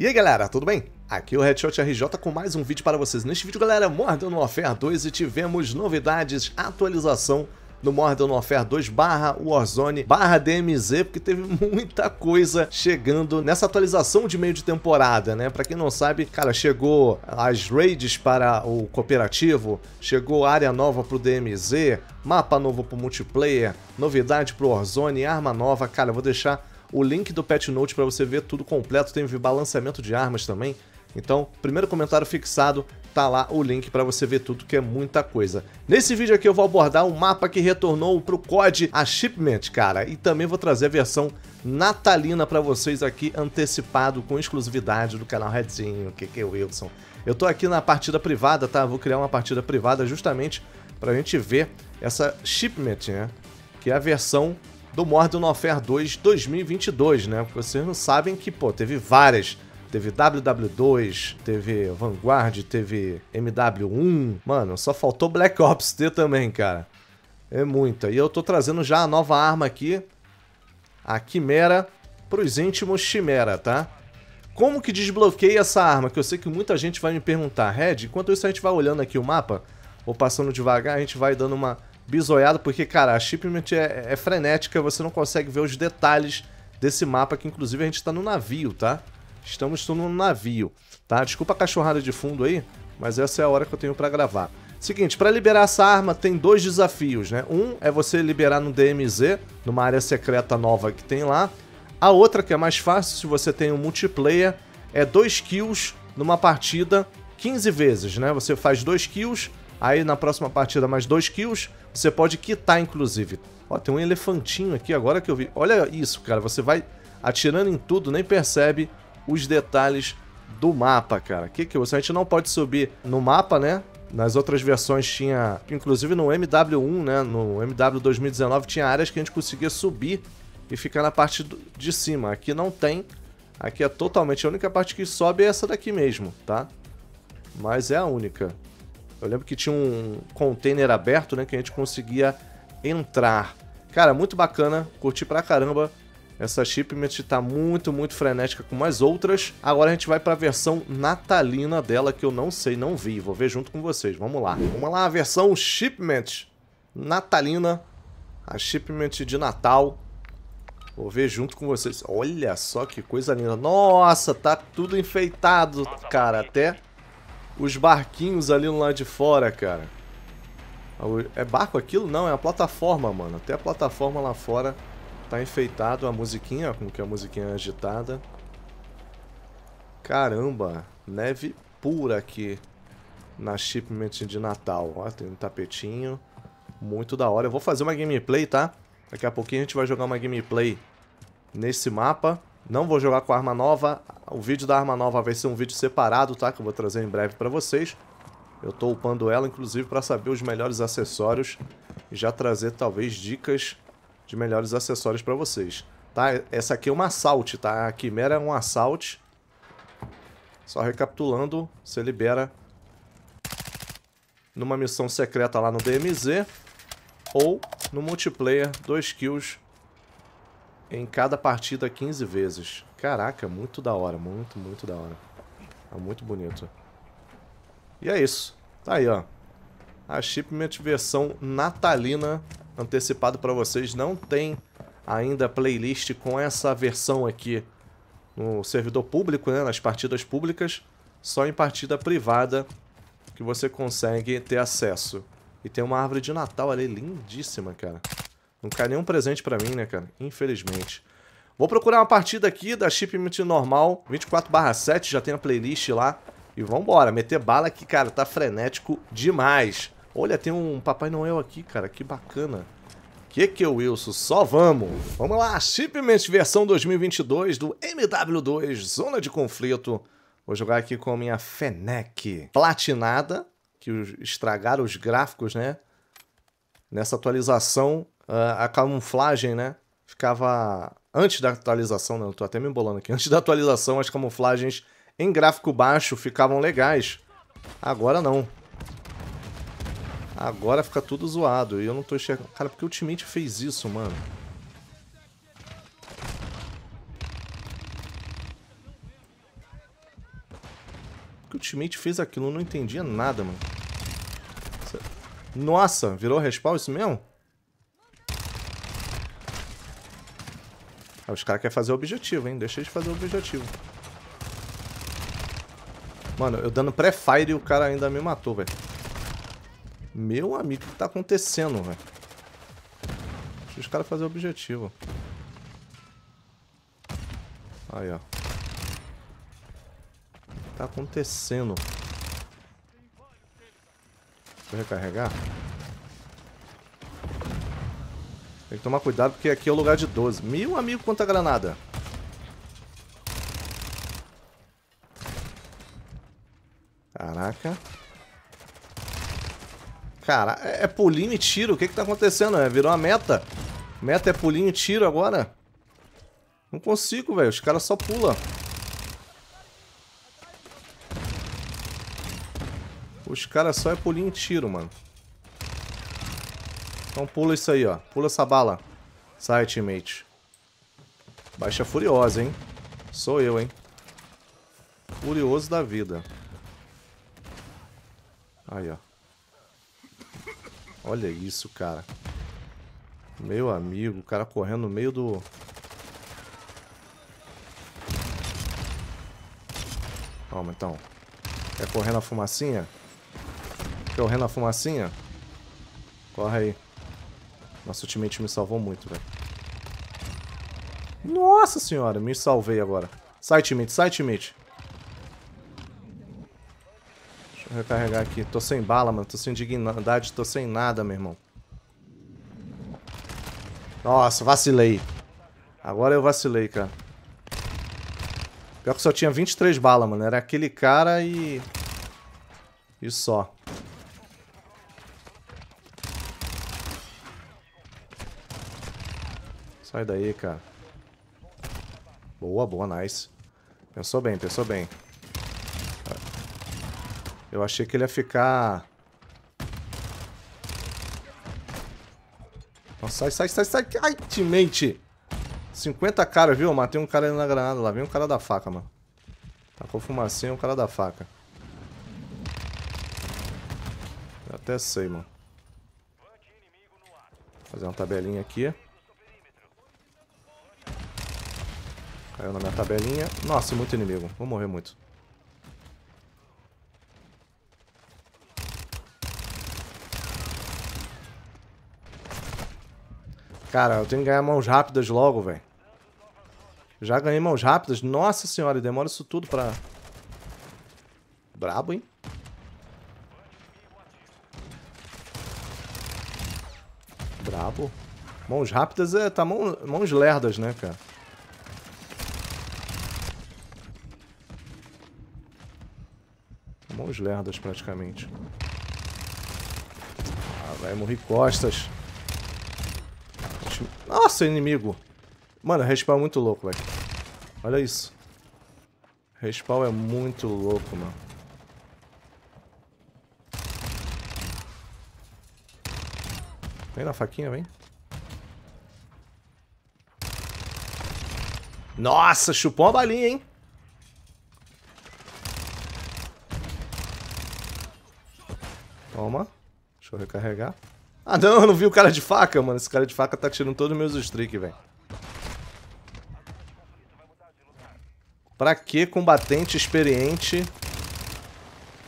E aí galera, tudo bem? Aqui é o Headshot RJ com mais um vídeo para vocês. Neste vídeo galera, Modern Warfare 2 e tivemos novidades, atualização no Modern Warfare 2 barra Warzone barra DMZ, porque teve muita coisa chegando nessa atualização de meio de temporada, né? Pra quem não sabe, cara, chegou as raids para o cooperativo, chegou área nova pro DMZ, mapa novo pro multiplayer, novidade pro Warzone, arma nova, cara, eu vou deixar o link do Pet Note para você ver tudo completo, tem balanceamento de armas também. Então, primeiro comentário fixado, tá lá o link para você ver tudo que é muita coisa. Nesse vídeo aqui eu vou abordar um mapa que retornou pro COD, a Shipment, cara, e também vou trazer a versão natalina para vocês aqui antecipado com exclusividade do canal Redzinho, QQ Wilson. Eu tô aqui na partida privada, tá? Vou criar uma partida privada justamente pra gente ver essa Shipment, né? Que é a versão do Modern Warfare 2 2022, né? Porque vocês não sabem que, pô, teve várias teve WW2, teve Vanguard, teve MW1. Mano, só faltou Black Ops ter também, cara. É muita. E eu tô trazendo já a nova arma aqui, a Quimera, pros íntimos Chimera, tá? Como que desbloqueia essa arma? Que eu sei que muita gente vai me perguntar. Red, enquanto isso a gente vai olhando aqui o mapa, ou passando devagar, a gente vai dando uma bizoiado, porque, cara, a Shipment é, é frenética, você não consegue ver os detalhes desse mapa, que inclusive a gente tá no navio, tá? Estamos no navio, tá? Desculpa a cachorrada de fundo aí, mas essa é a hora que eu tenho pra gravar. Seguinte, para liberar essa arma tem dois desafios, né? Um é você liberar no DMZ, numa área secreta nova que tem lá. A outra, que é mais fácil se você tem um multiplayer, é 2 kills numa partida 15 vezes, né? Você faz 2 kills Aí na próxima partida mais 2 kills, você pode quitar inclusive. Ó, tem um elefantinho aqui agora que eu vi. Olha isso, cara, você vai atirando em tudo, nem percebe os detalhes do mapa, cara. Que que você a gente não pode subir no mapa, né? Nas outras versões tinha, inclusive no MW1, né, no MW 2019 tinha áreas que a gente conseguia subir e ficar na parte de cima. Aqui não tem. Aqui é totalmente a única parte que sobe é essa daqui mesmo, tá? Mas é a única. Eu lembro que tinha um container aberto, né? Que a gente conseguia entrar. Cara, muito bacana, curti pra caramba. Essa shipment tá muito, muito frenética com mais outras. Agora a gente vai pra versão natalina dela, que eu não sei, não vi. Vou ver junto com vocês, vamos lá. Vamos lá, a versão shipment natalina. A shipment de Natal. Vou ver junto com vocês. Olha só que coisa linda. Nossa, tá tudo enfeitado, cara. Até os barquinhos ali no lado de fora, cara. É barco aquilo? Não, é a plataforma, mano. Até a plataforma lá fora tá enfeitado. A musiquinha, como que é a musiquinha é agitada. Caramba, neve pura aqui na shipment de Natal. Ó, tem um tapetinho. Muito da hora. Eu vou fazer uma gameplay, tá? Daqui a pouquinho a gente vai jogar uma gameplay nesse mapa. Não vou jogar com arma nova. O vídeo da arma nova vai ser um vídeo separado, tá? Que eu vou trazer em breve pra vocês. Eu tô upando ela, inclusive, pra saber os melhores acessórios. E já trazer, talvez, dicas de melhores acessórios pra vocês. Tá? Essa aqui é uma assault, tá? A Quimera é um assault. Só recapitulando, você libera numa missão secreta lá no DMZ ou no multiplayer, 2 kills em cada partida 15 vezes. Caraca, muito da hora, muito, muito da hora. É muito bonito. E é isso. Tá aí, ó. A Shipment versão natalina antecipado para vocês. Não tem ainda playlist com essa versão aqui no servidor público, né? Nas partidas públicas. Só em partida privada que você consegue ter acesso. E tem uma árvore de Natal ali lindíssima, cara. Não cai nenhum presente pra mim, né, cara? Infelizmente. Vou procurar uma partida aqui da Shipment normal, 24 7, já tem a playlist lá. E vambora, meter bala aqui, cara, tá frenético demais. Olha, tem um Papai Noel aqui, cara, que bacana. Que que eu, Wilson? Só vamos! Vamos lá, Shipment versão 2022 do MW2 Zona de Conflito. Vou jogar aqui com a minha Fenec platinada, que estragaram os gráficos, né? Nessa atualização, ah, a camuflagem, né? Ficava antes da atualização, né? Eu tô até me embolando aqui. Antes da atualização, as camuflagens em gráfico baixo ficavam legais. Agora não. Agora fica tudo zoado. E eu não tô enxergando. Cara, porque o Ultimate fez isso, mano? Por que o Ultimate fez aquilo? Eu não entendia nada, mano. Nossa, virou respawn isso mesmo? Ah, os caras querem fazer o objetivo, hein? Deixa eles fazer o objetivo. Mano, eu dando pré-fire e o cara ainda me matou, velho. Meu amigo, o que tá acontecendo, velho? Deixa os caras fazer o objetivo. Aí, ó. Tá acontecendo. Vou recarregar. Tem que tomar cuidado porque aqui é o lugar de 12. Meu amigo, quanta granada. Caraca. Cara, é, é pulinho e tiro. O que que tá acontecendo? É, virou a meta. Meta é pulinho e tiro agora. Não consigo, velho. Os caras só pulam. Os caras só é pulinho e tiro, mano. Então pula isso aí, ó. Pula essa bala. Sai, teammate. Baixa furiosa, hein? Sou eu, hein? Furioso da vida. Aí, ó. Olha isso, cara. Meu amigo, o cara correndo no meio do... Calma, então. Quer correr na fumacinha? Quer correr na fumacinha? Corre aí. Nossa, ultimate me salvou muito, velho. Nossa senhora, me salvei agora. Sai, teammate, sai, teammate. Deixa eu recarregar aqui. Tô sem bala, mano. Tô sem dignidade, tô sem nada, meu irmão. Nossa, vacilei. Agora eu vacilei, cara. Pior que só tinha 23 balas, mano. Era aquele cara e... E só. Sai daí, cara. Boa, boa, nice. Pensou bem, pensou bem. Eu achei que ele ia ficar... Nossa, sai, sai, sai, sai. Ai, teammate. 50 caras, viu? Eu matei um cara ali na granada lá. Vem um cara da faca, mano. Tacou tá fumacinha, um cara da faca. Eu até sei, mano. Fazer uma tabelinha aqui. Caiu na minha tabelinha. Nossa, muito inimigo. Vou morrer muito. Cara, eu tenho que ganhar mãos rápidas logo, velho. Já ganhei mãos rápidas. Nossa senhora, e demora isso tudo pra... Brabo, hein? Brabo. Mãos rápidas é... Tá mão, mãos lerdas, né, cara? Mãos lerdas praticamente. Ah, vai morrer costas. Nossa, inimigo. Mano, respawn é muito louco, velho. Olha isso. Respawn é muito louco, mano. Vem na faquinha, vem. Nossa, chupou uma balinha, hein? Toma. Deixa eu recarregar. Ah, não, eu não vi o cara de faca, mano. Esse cara de faca tá tirando todos os meus streak, velho. Pra que combatente experiente...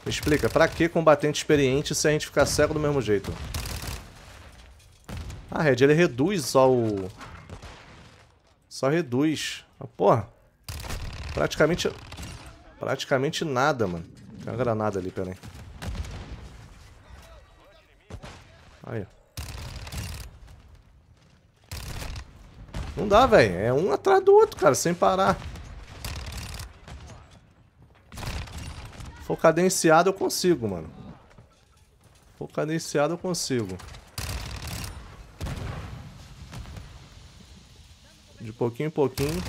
Me explica, pra que combatente experiente se a gente ficar cego do mesmo jeito? Ah, Red, ele reduz só o... Só reduz. Ah, porra. Praticamente... Praticamente nada, mano. Tem uma granada ali, peraí. Aí, ó. Não dá, velho. É um atrás do outro, cara, sem parar. For cadenciado eu consigo, mano. For cadenciado eu consigo. De pouquinho em pouquinho.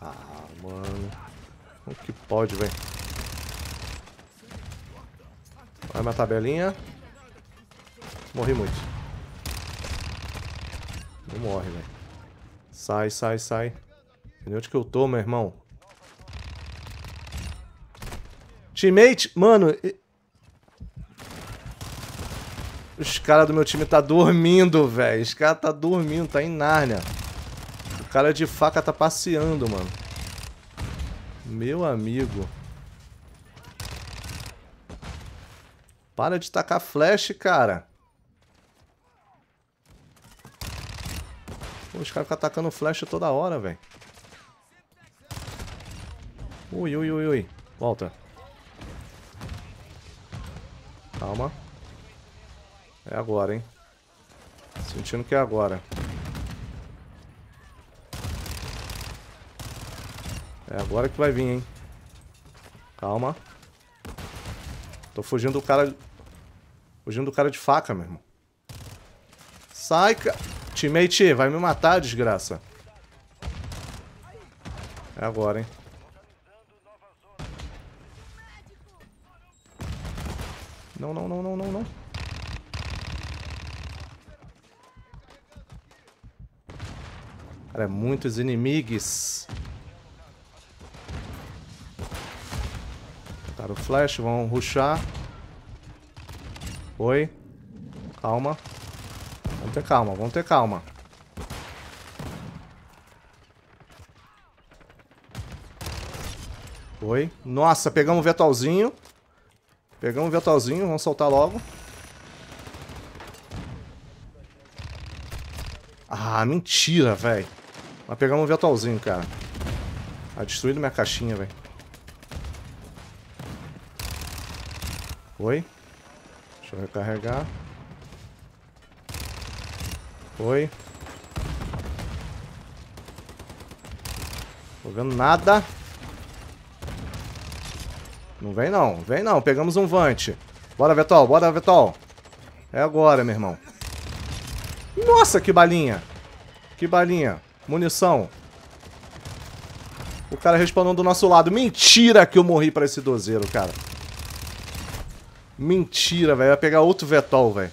Ah, mano. Como que pode, velho? Vai uma tabelinha. Morri muito. Não morre, velho. Sai, sai, sai. Entendeu onde que eu tô, meu irmão? Teammate, mano... Os caras do meu time tá dormindo, velho. Os caras tá dormindo, tá em Nárnia. O cara de faca tá passeando, mano. Meu amigo. Para de tacar flash, cara. Pô, os caras ficam atacando flecha toda hora, velho. Ui, ui, ui, ui. Volta. Calma. É agora, hein? Sentindo que é agora. É agora que vai vir, hein? Calma. Tô fugindo do cara... Fugindo do cara de faca, meu irmão. Sai, cara. Teammate, vai me matar, desgraça. É agora, hein? Não, não, não, não, não, não. Cara, é muitos inimigos. Botaram o flash, vão rushar. Oi. Calma. Vamos ter calma, vamos ter calma. Foi. Nossa, pegamos um vetalzinho. Pegamos um vetalzinho, vamos soltar logo. Ah, mentira, velho. Mas pegamos um vetalzinho, cara. Tá destruído minha caixinha, velho. Foi. Deixa eu recarregar. Foi. vendo nada. Não vem não, vem não. Pegamos um Vante. Bora, Vetol, bora, Vetol. É agora, meu irmão. Nossa, que balinha. Que balinha. Munição. O cara respondendo do nosso lado. Mentira que eu morri pra esse dozeiro, cara. Mentira, velho. Vai pegar outro Vetol, velho.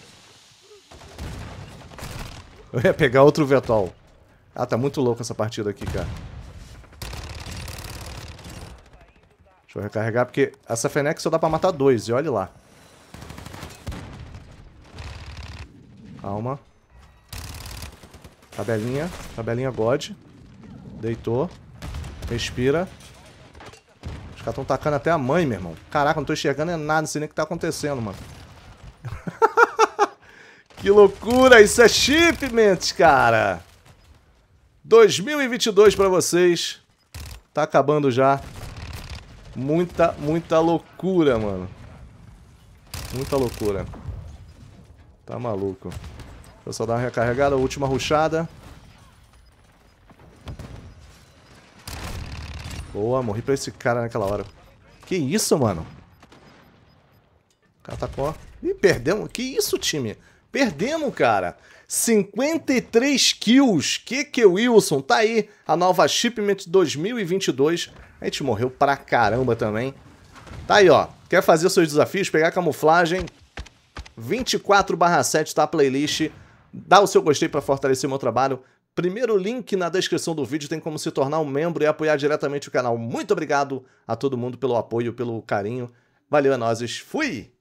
Eu ia pegar outro Vetol. Ah, tá muito louco essa partida aqui, cara. Deixa eu recarregar, porque essa fenex só dá pra matar dois, e olhe lá. Calma. Tabelinha. Tabelinha God. Deitou. Respira. Os caras estão tacando até a mãe, meu irmão. Caraca, não tô enxergando é nada, não sei nem o que tá acontecendo, mano. Que loucura, isso é shipment, cara! 2022 para vocês. Tá acabando já. Muita, muita loucura, mano. Muita loucura. Tá maluco. Deixa eu só dar uma recarregada, última ruchada. Boa, morri pra esse cara naquela hora. Que isso, mano? Catacó. Tá Ih, perdemos. Que isso, time? Perdemos, cara. 53 kills. Que que Wilson? Tá aí a nova Shipment 2022. A gente morreu pra caramba também. Tá aí, ó. Quer fazer seus desafios? Pegar camuflagem? 24 7 tá a playlist. Dá o seu gostei para fortalecer o meu trabalho. Primeiro link na descrição do vídeo tem como se tornar um membro e apoiar diretamente o canal. Muito obrigado a todo mundo pelo apoio, pelo carinho. Valeu, é nozes. Fui!